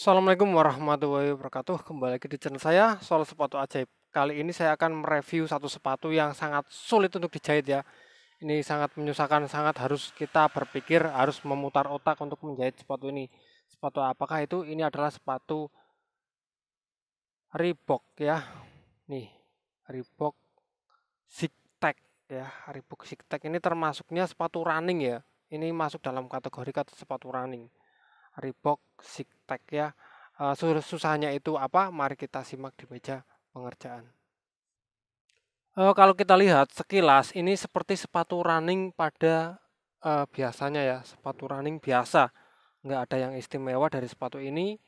Assalamualaikum warahmatullahi wabarakatuh. Kembali lagi di channel saya soal sepatu ajaib. Kali ini saya akan mereview satu sepatu yang sangat sulit untuk dijahit ya. Ini sangat menyusahkan, sangat harus kita berpikir, harus memutar otak untuk menjahit sepatu ini. Sepatu apakah itu? Ini adalah sepatu Reebok ya. Nih, Reebok Zigtech ya. Reebok Zigtech ini termasuknya sepatu running ya. Ini masuk dalam kategori kata sepatu running Reebok siktek ya. Uh, susahnya itu apa? Mari kita simak di meja pengerjaan. Uh, kalau kita lihat sekilas ini seperti sepatu running pada uh, biasanya ya, sepatu running biasa. Nggak ada yang istimewa dari sepatu ini.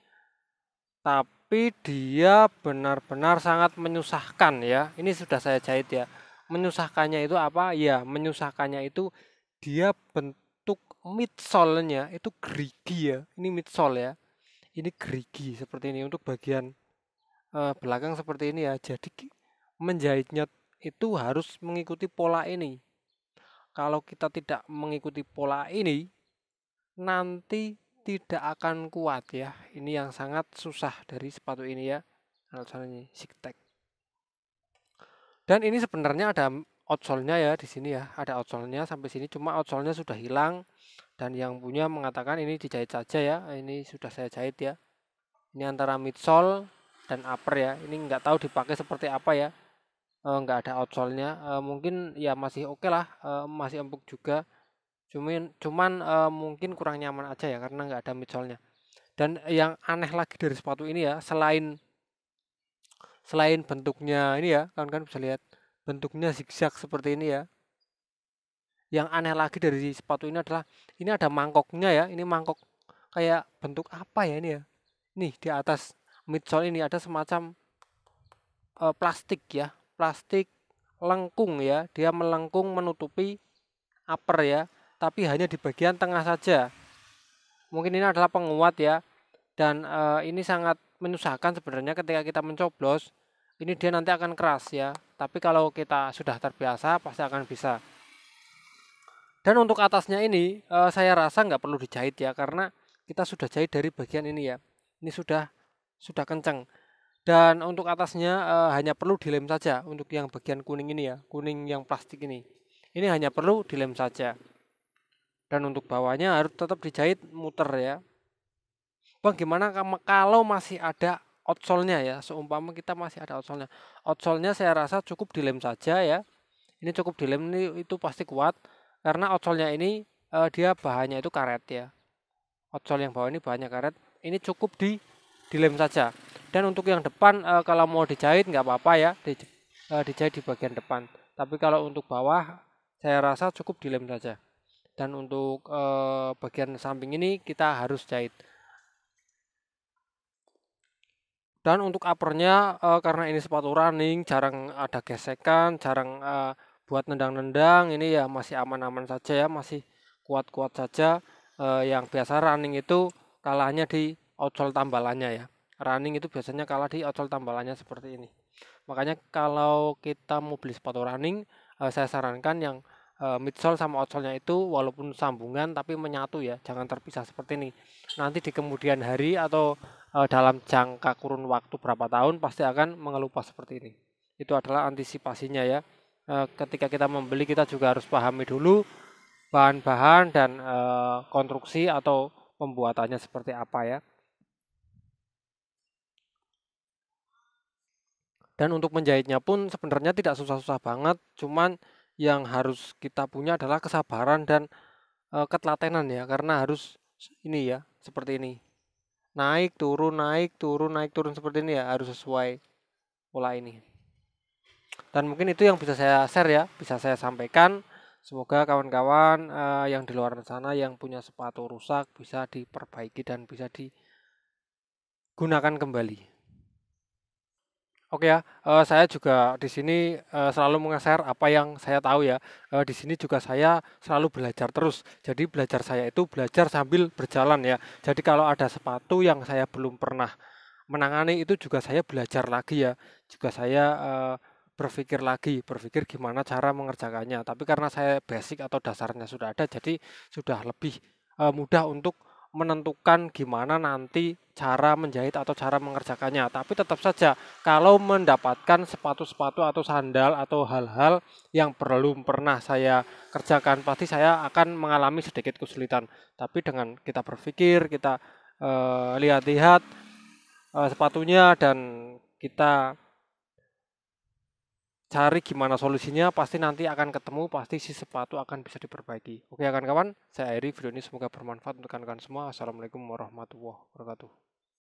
Tapi dia benar-benar sangat menyusahkan ya. Ini sudah saya jahit ya. Menyusahkannya itu apa? Ya, menyusahkannya itu dia bentuk untuk midsole-nya itu gerigi ya. Ini midsole ya. Ini gerigi seperti ini untuk bagian uh, belakang seperti ini ya. Jadi menjahitnya itu harus mengikuti pola ini. Kalau kita tidak mengikuti pola ini, nanti tidak akan kuat ya. Ini yang sangat susah dari sepatu ini ya. Alasannya siktek. Dan ini sebenarnya ada outsole-nya ya di sini ya ada outsole-nya sampai sini cuma outsole-nya sudah hilang dan yang punya mengatakan ini dijahit saja ya ini sudah saya jahit ya ini antara midsole dan upper ya ini nggak tahu dipakai seperti apa ya e, nggak ada outsole-nya e, eh, mungkin ya masih oke okay lah e, masih empuk juga cuman cuman e, mungkin kurang nyaman aja ya karena nggak ada midsole-nya dan yang aneh lagi dari sepatu ini ya selain selain bentuknya ini ya kawan kan bisa lihat bentuknya zigzag seperti ini ya yang aneh lagi dari sepatu ini adalah ini ada mangkoknya ya ini mangkok kayak bentuk apa ya ini ya nih di atas midsole ini ada semacam e, plastik ya plastik lengkung ya dia melengkung menutupi upper ya tapi hanya di bagian tengah saja mungkin ini adalah penguat ya dan e, ini sangat menyusahkan sebenarnya ketika kita mencoblos ini dia nanti akan keras ya tapi kalau kita sudah terbiasa pasti akan bisa dan untuk atasnya ini eh, saya rasa nggak perlu dijahit ya karena kita sudah jahit dari bagian ini ya ini sudah sudah kencang dan untuk atasnya e, hanya perlu dilem saja untuk yang bagian kuning ini ya kuning yang plastik ini ini hanya perlu dilem saja dan untuk bawahnya harus tetap dijahit muter ya Bang gimana kalau masih ada outsole-nya ya seumpama kita masih ada outsole-nya outsole-nya saya rasa cukup dilem saja ya ini cukup dilem ini itu pasti kuat karena outsole-nya ini uh, dia bahannya itu karet ya outsole yang bawah ini bahannya karet ini cukup di dilem saja dan untuk yang depan uh, kalau mau dijahit nggak apa-apa ya di, uh, dijahit di bagian depan tapi kalau untuk bawah saya rasa cukup dilem saja dan untuk bagian samping ini kita harus jahit dan untuk uppernya uh, eh, karena ini sepatu running jarang ada gesekan jarang uh, buat nendang-nendang ini ya masih aman-aman saja ya masih kuat-kuat saja uh, yang biasa running itu kalahnya di outsole tambalannya ya running itu biasanya kalah di outsole tambalannya seperti ini makanya kalau kita mau beli sepatu running uh, saya sarankan yang midsole sama outsole-nya itu walaupun sambungan tapi menyatu ya jangan terpisah seperti ini nanti di kemudian hari atau Eh, dalam jangka kurun waktu berapa tahun pasti akan mengelupas seperti ini. Itu adalah antisipasinya ya. Eh, ketika kita membeli kita juga harus pahami dulu bahan-bahan dan eh, konstruksi atau pembuatannya seperti apa ya. Dan untuk menjahitnya pun sebenarnya tidak susah-susah banget, cuman yang harus kita punya adalah kesabaran dan ketelatenan ya, karena harus ini ya, seperti ini naik turun naik turun naik turun seperti ini ya harus sesuai pola ini dan mungkin itu yang bisa saya share ya bisa saya sampaikan semoga kawan-kawan uh, yang di luar sana yang punya sepatu rusak bisa diperbaiki dan bisa digunakan kembali Oke ya, eh, saya juga di sini, eh, selalu meng-share apa yang saya tahu ya. Eh, di sini juga saya selalu belajar terus. Jadi belajar saya itu belajar sambil berjalan ya. Jadi kalau ada sepatu yang saya belum pernah menangani itu juga saya belajar lagi ya. Juga saya, berpikir lagi, berpikir gimana cara mengerjakannya. Tapi karena saya basic atau dasarnya sudah ada, jadi sudah lebih, mudah untuk menentukan gimana nanti cara menjahit atau cara mengerjakannya. Tapi tetap saja kalau mendapatkan sepatu-sepatu atau sandal atau hal-hal yang belum pernah saya kerjakan, pasti saya akan mengalami sedikit kesulitan. Tapi dengan kita berpikir, kita eh, lihat-lihat uh, uh, sepatunya dan kita cari gimana solusinya pasti nanti akan ketemu pasti si sepatu akan bisa diperbaiki oke ya kawan kawan saya Eri video ini semoga bermanfaat untuk kalian semua assalamualaikum warahmatullahi wabarakatuh